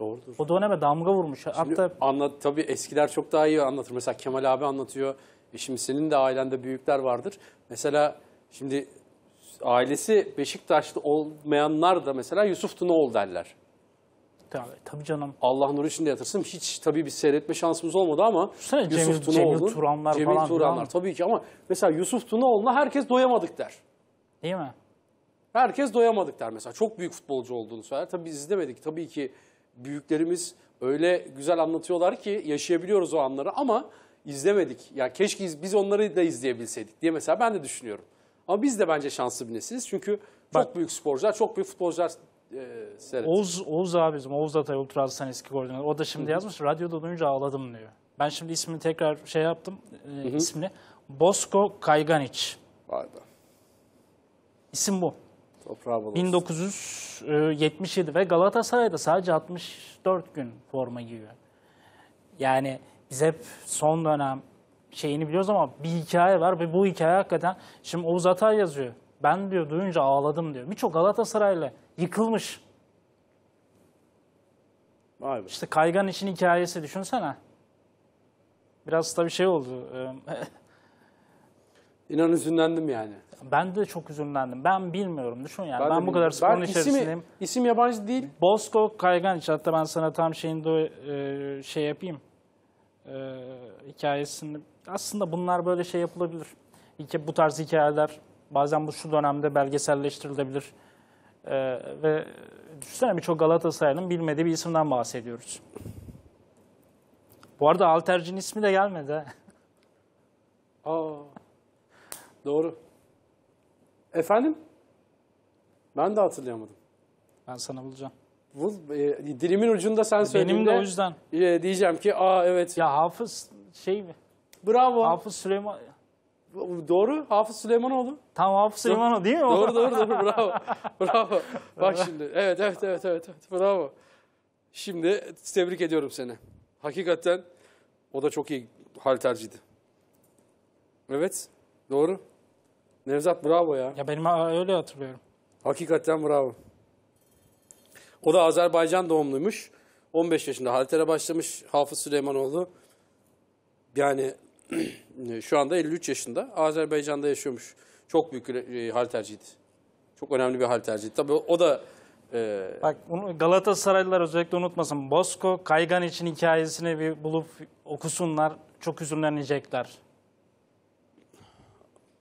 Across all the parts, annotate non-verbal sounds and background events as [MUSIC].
Doğrudur. O döneme damga vurmuş. Şimdi Hatta anlat, tabii eskiler çok daha iyi anlatır. Mesela Kemal abi anlatıyor. E şimdi senin de ailende büyükler vardır. Mesela şimdi ailesi Beşiktaşlı olmayanlar da mesela Yusuf Tunoğlu derler. tabii, tabii canım. Allah nur içinde yatırsın. Hiç tabii biz seyretme şansımız olmadı ama Düşünsene Yusuf Cemil- Tunoğlu. Cemil Turanlar Cemil falan Turanlar tabii ki ama mesela Yusuf Tunoğlu'na herkes doyamadık der. Değil mi? Herkes doyamadık der mesela. Çok büyük futbolcu olduğunu söyler. Tabii biz izlemedik. Tabii ki büyüklerimiz öyle güzel anlatıyorlar ki yaşayabiliyoruz o anları ama izlemedik. Ya yani keşke biz onları da izleyebilseydik diye mesela ben de düşünüyorum. Ama biz de bence şanslı bir nesiliz. Çünkü Bak, çok büyük sporcular, çok büyük futbolcular e, seyretti. Oğuz, Oğuz abi bizim, Oğuz Atay Ultrasan eski koordinatör. O da şimdi Hı-hı. yazmış, radyoda duyunca ağladım diyor. Ben şimdi ismini tekrar şey yaptım, e, ismini. Bosko Kayganiç. Vay be. İsim bu. Toprağı bulursun. 1900 77 e, ve Galatasaray'da sadece 64 gün forma giyiyor. Yani biz hep son dönem şeyini biliyoruz ama bir hikaye var ve bu hikaye hakikaten şimdi Oğuz Atay yazıyor. Ben diyor duyunca ağladım diyor. Birçok Galatasaraylı yıkılmış. Vay be. İşte kaygan için hikayesi düşünsene. Biraz da bir şey oldu. [LAUGHS] İnan hüzünlendim yani. Ben de çok üzümlendim. Ben bilmiyorum. Düşün yani. Ben, ben bu kadar sporun ben içerisindeyim. Isim, isim yabancı değil. Bosco Kayganç. Hatta ben sana tam şeyinde de şey yapayım. E, hikayesini. Aslında bunlar böyle şey yapılabilir. İki, bu tarz hikayeler bazen bu şu dönemde belgeselleştirilebilir. E, ve düşünsene birçok Galatasaray'ın bilmediği bir isimden bahsediyoruz. Bu arada Altercin ismi de gelmedi. [LAUGHS] Aa, doğru. Efendim? Ben de hatırlayamadım. Ben sana bulacağım. Bul, e, dilimin ucunda sen söylediğinde... Benim de o yüzden. E, diyeceğim ki aa evet. Ya Hafız şey mi? Bravo. Hafız Süleyman... Doğru. Hafız Süleymanoğlu. Tam Hafız Süleymanoğlu değil mi? Doğru doğru doğru. [LAUGHS] Bravo. Bravo. Bak şimdi. Evet evet evet evet. evet. Bravo. Şimdi tebrik ediyorum seni. Hakikaten o da çok iyi hal tercihdi. Evet. Doğru. Nevzat bravo ya. Ya benim öyle hatırlıyorum. Hakikaten bravo. O da Azerbaycan doğumluymuş. 15 yaşında haltere başlamış Hafız Süleymanoğlu. Yani [CLEARS THROAT] şu anda 53 yaşında Azerbaycan'da yaşıyormuş. Çok büyük bir e, halterciydi. Çok önemli bir halterciydi. Tabii o da ee, Bak Galatasaraylılar özellikle unutmasın. Bosco Kaygan için hikayesini bir bulup okusunlar. Çok üzümlenecekler.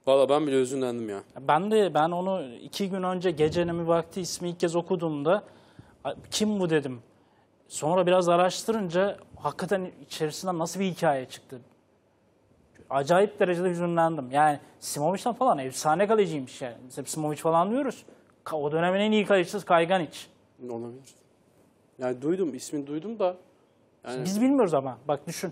Valla ben bile hüzünlendim ya. Ben de ben onu iki gün önce gecenin bir vakti ismi ilk kez okuduğumda kim bu dedim. Sonra biraz araştırınca hakikaten içerisinden nasıl bir hikaye çıktı. Acayip derecede hüzünlendim. Yani Simoviç'ten falan efsane kaleciymiş yani. Biz hep Simovic falan diyoruz. O dönemin en iyi kalecisi Kayganiç. Olabilir. Yani duydum, ismini duydum da. Yani... Biz bilmiyoruz ama bak düşün.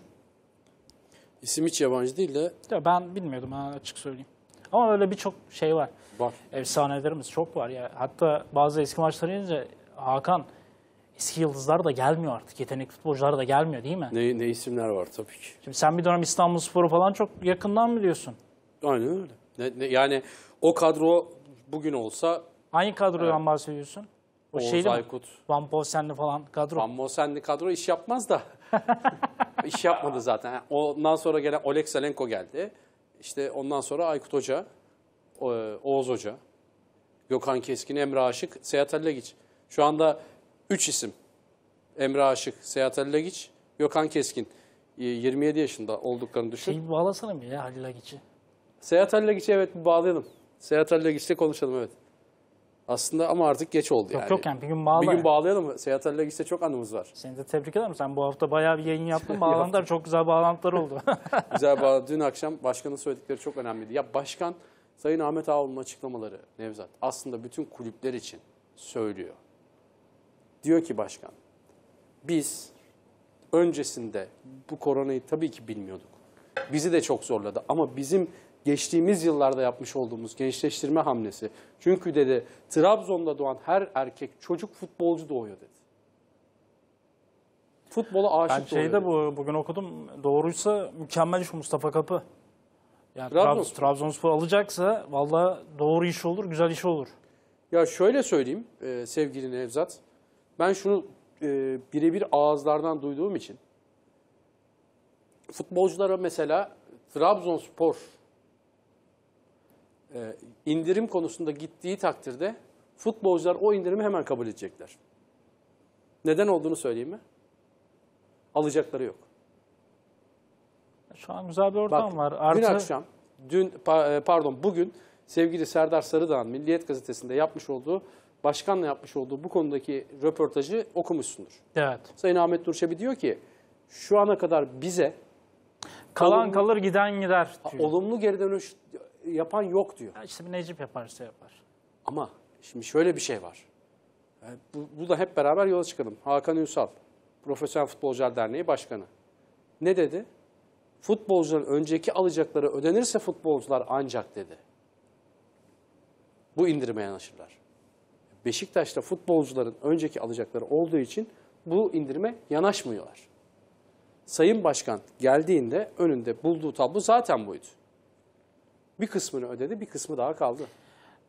İsim hiç yabancı değil de. Ya ben bilmiyordum ha, açık söyleyeyim. Ama öyle birçok şey var. Var. Efsanelerimiz çok var ya. Hatta bazı eski maçları izleyince Hakan eski yıldızlar da gelmiyor artık. Yetenekli futbolcular da gelmiyor değil mi? Ne, ne isimler var tabii ki. Şimdi sen bir dönem İstanbul Sporu falan çok yakından biliyorsun. Aynen öyle. Ne, ne, yani o kadro bugün olsa... Hangi kadrodan evet. bahsediyorsun? O Oğuz Aykut. Mi? Van Posen'li falan kadro. Van Posen'li kadro iş yapmaz da. [LAUGHS] iş yapmadı zaten. Ondan sonra gelen Oleg Salenko geldi. İşte ondan sonra Aykut Hoca, Oğuz Hoca, Gökhan Keskin, Emre Aşık, Seyahat Ali Şu anda üç isim. Emre Aşık, Seyahat Ali Gökhan Keskin. 27 ee, yaşında olduklarını düşün. Şeyi bağlasana mı ya Halil Legiç'i? Seyahat Ali evet bağlayalım. Seyahat Ali konuşalım evet. Aslında ama artık geç oldu yok, yani. Yok yani bir gün bağlayalım. Bir gün bağlayalım mı? Seyahat Ali'yle gitse çok anımız var. Seni de tebrik ederim. Sen bu hafta bayağı bir yayın yaptın. [LAUGHS] Bağlantılar çok güzel bağlantılar oldu. [LAUGHS] güzel bağlantı. [LAUGHS] Dün akşam başkanın söyledikleri çok önemliydi. Ya başkan Sayın Ahmet Ağaoğlu'nun açıklamaları Nevzat aslında bütün kulüpler için söylüyor. Diyor ki başkan biz öncesinde bu koronayı tabii ki bilmiyorduk. Bizi de çok zorladı ama bizim geçtiğimiz yıllarda yapmış olduğumuz gençleştirme hamlesi. Çünkü dedi Trabzon'da doğan her erkek çocuk futbolcu doğuyor dedi. Futbola aşık ben şeyde doğuyor. bu, bugün okudum doğruysa mükemmel iş Mustafa Kapı. Yani Trabzon. Trabzonspor alacaksa valla doğru iş olur, güzel iş olur. Ya şöyle söyleyeyim e, sevgili Nevzat. Ben şunu e, birebir ağızlardan duyduğum için futbolculara mesela Trabzonspor e, indirim konusunda gittiği takdirde futbolcular o indirimi hemen kabul edecekler. Neden olduğunu söyleyeyim mi? Alacakları yok. Şu an güzel bir ortam Bak, var. Artı... Dün akşam, dün e, pardon bugün sevgili Serdar Sarıdağ'ın Milliyet Gazetesi'nde yapmış olduğu, başkanla yapmış olduğu bu konudaki röportajı okumuşsundur. Evet. Sayın Ahmet Durçebi diyor ki, şu ana kadar bize Kalan kalır giden gider. Diyor. Olumlu geri dönüş yapan yok diyor. Ya bir Necip yaparsa şey yapar. Ama şimdi şöyle bir şey var. E, bu, bu da hep beraber yola çıkalım. Hakan Ünsal, Profesyonel Futbolcular Derneği Başkanı. Ne dedi? Futbolcuların önceki alacakları ödenirse futbolcular ancak dedi. Bu indirime yanaşırlar. Beşiktaş'ta futbolcuların önceki alacakları olduğu için bu indirime yanaşmıyorlar. Sayın Başkan geldiğinde önünde bulduğu tablo zaten buydu. Bir kısmını ödedi, bir kısmı daha kaldı.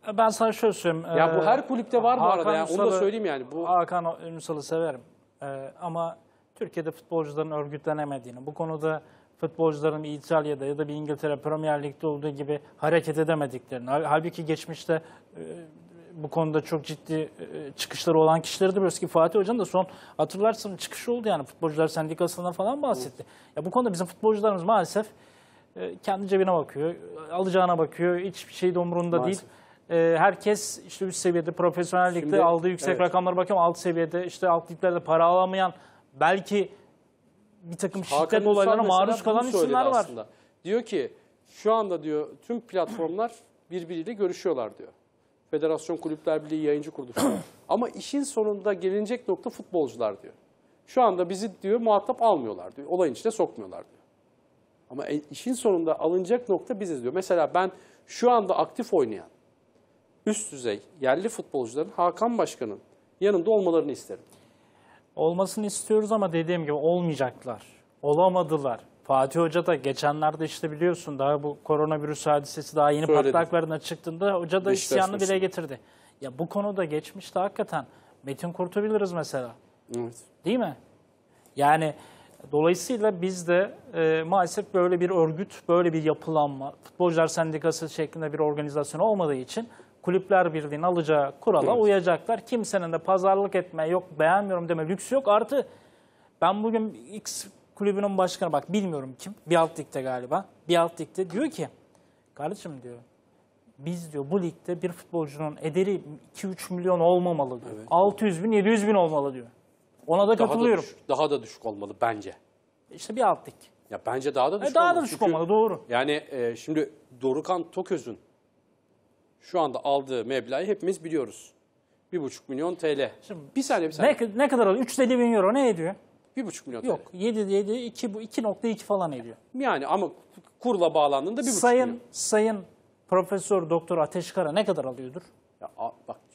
E, ben sana şöyle söyleyeyim. Ya bu e, her kulüpte var Hakan bu arada. Yani. Onu da söyleyeyim yani. Bu... Hakan Ünsal'ı severim. Ee, ama Türkiye'de futbolcuların örgütlenemediğini, bu konuda futbolcuların bir İtalya'da ya da bir İngiltere Premier Lig'de olduğu gibi hareket edemediklerini. Halbuki geçmişte e, bu konuda çok ciddi e, çıkışları olan kişileri de biliyoruz ki Fatih Hoca'nın da son hatırlarsın çıkış oldu yani futbolcular sendikasından falan bahsetti. Evet. Ya bu konuda bizim futbolcularımız maalesef e, kendi cebine bakıyor, alacağına bakıyor, hiçbir şey de umurunda Maalesef. değil. E, herkes işte üst seviyede profesyonellikte Şimdi, aldığı yüksek evet. rakamlara bakıyor alt seviyede işte alt liglerde para alamayan belki bir takım Hakan şiddet olaylarına maruz kalan isimler var. Aslında. Diyor ki şu anda diyor tüm platformlar birbiriyle görüşüyorlar diyor. Federasyon Kulüpler Birliği yayıncı kurdu. [CLEARS THROAT] Ama işin sonunda gelinecek nokta futbolcular diyor. Şu anda bizi diyor muhatap almıyorlar diyor. Olayın içine sokmuyorlar diyor. Ama e, işin sonunda alınacak nokta biziz diyor. Mesela ben şu anda aktif oynayan üst düzey yerli futbolcuların Hakan Başkan'ın yanında olmalarını isterim. Olmasını istiyoruz ama dediğim gibi olmayacaklar. Olamadılar. Fatih Hoca da geçenlerde işte biliyorsun daha bu koronavirüs hadisesi daha yeni Söyledim. patlaklarına çıktığında hoca da isyanını dile getirdi. Ya bu konuda geçmişte hakikaten Metin Kurt'u biliriz mesela. Evet. Değil mi? Yani Dolayısıyla biz de e, maalesef böyle bir örgüt, böyle bir yapılanma, futbolcular sendikası şeklinde bir organizasyon olmadığı için kulüpler birliğin alacağı kurala evet. uyacaklar. Kimsenin de pazarlık etme yok, beğenmiyorum deme lüks yok. Artı ben bugün X kulübünün başkanı bak bilmiyorum kim, bir alt ligde galiba, bir alt ligde diyor ki kardeşim diyor biz diyor bu ligde bir futbolcunun ederi 2-3 milyon olmamalı diyor. Evet. 600 bin 700 bin olmalı diyor. Ona da daha katılıyorum. Da düşük, daha da düşük olmalı bence. İşte bir alt Ya bence daha da e, düşük e, daha olmalı. Daha da düşük Çünkü olmalı doğru. Yani e, şimdi Dorukan Toköz'ün şu anda aldığı meblağı hepimiz biliyoruz. 1,5 milyon TL. Şimdi bir saniye bir saniye. Ne, ne kadar alıyor? 350 bin euro ne ediyor? 1,5 milyon Yok, TL. Yok 7 7 2 2.2 falan ediyor. Yani ama kurla bağlandığında 1,5 milyon. Sayın Sayın Profesör Doktor Ateşkara ne kadar alıyordur? Ya,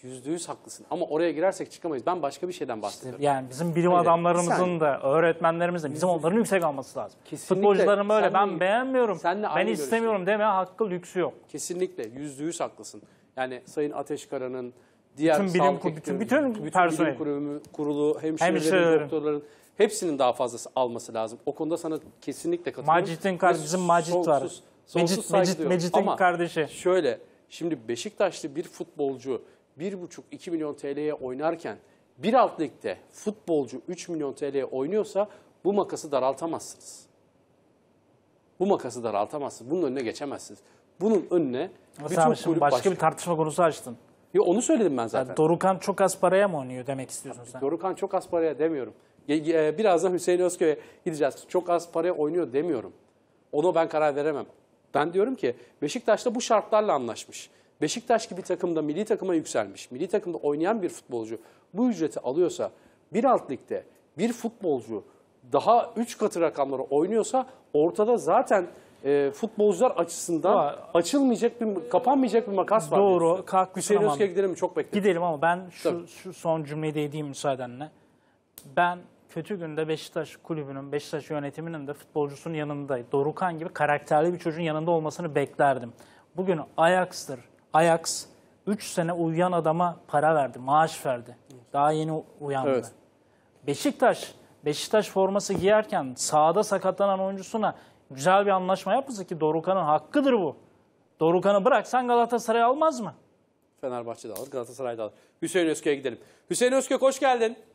Yüzde yüz haklısın ama oraya girersek çıkamayız. Ben başka bir şeyden bahsediyorum. İşte yani bizim bilim Öyle. adamlarımızın Sen- da öğretmenlerimizin bizim onların yüksek alması lazım. Futbolcuların böyle ben de- beğenmiyorum, sen de ben istemiyorum deme hakkı lüksü yok. Kesinlikle yüzde yüz haklısın. Yani Sayın Ateşkara'nın diğer Bütün bilim sağlık kur- bütün- ekiplerinin, bütün bilim kurulu, kurulu hemşirelerin, Hemşirelerin. doktorların hepsinin daha fazlası alması lazım. O konuda sana kesinlikle katılıyorum. Macit'in kar- bizim Macit var. sonsuz- Mecit- saygı Mecit- Mecit'in Ama kardeşi. Şöyle şimdi Beşiktaşlı bir futbolcu 1,5-2 milyon TL'ye oynarken bir alt ligde futbolcu 3 milyon TL'ye oynuyorsa bu makası daraltamazsınız. Bu makası daraltamazsınız. Bunun önüne geçemezsiniz. Bunun önüne Ama bütün kulüp başka, başka bir tartışma konusu açtın. Ya onu söyledim ben zaten. Yani Dorukan çok az paraya mı oynuyor demek istiyorsun sen? Dorukan çok az paraya demiyorum. Birazdan Hüseyin Özköy'e gideceğiz. Çok az paraya oynuyor demiyorum. Ona ben karar veremem. Ben diyorum ki Beşiktaş'ta bu şartlarla anlaşmış. Beşiktaş gibi takımda milli takıma yükselmiş, milli takımda oynayan bir futbolcu bu ücreti alıyorsa bir alt ligde bir futbolcu daha 3 katı rakamları oynuyorsa ortada zaten e, futbolcular açısından Aa, açılmayacak bir kapanmayacak bir makas var. Doğru. Kalk Hüseyin gidelim mi? Çok bekledim. Gidelim ama ben şu, şu son cümleyi de edeyim müsaadenle. Ben kötü günde Beşiktaş kulübünün, Beşiktaş yönetiminin de futbolcusunun yanında Dorukan gibi karakterli bir çocuğun yanında olmasını beklerdim. Bugün Ajax'tır, Ajax 3 sene uyuyan adama para verdi, maaş verdi. Daha yeni uyandı. Evet. Beşiktaş, Beşiktaş forması giyerken sahada sakatlanan oyuncusuna güzel bir anlaşma yapmışsa ki Dorukan'ın hakkıdır bu. Dorukan'ı bıraksan Galatasaray almaz mı? Fenerbahçe de alır, Galatasaray da alır. Hüseyin Özkök'e gidelim. Hüseyin Özkök hoş geldin.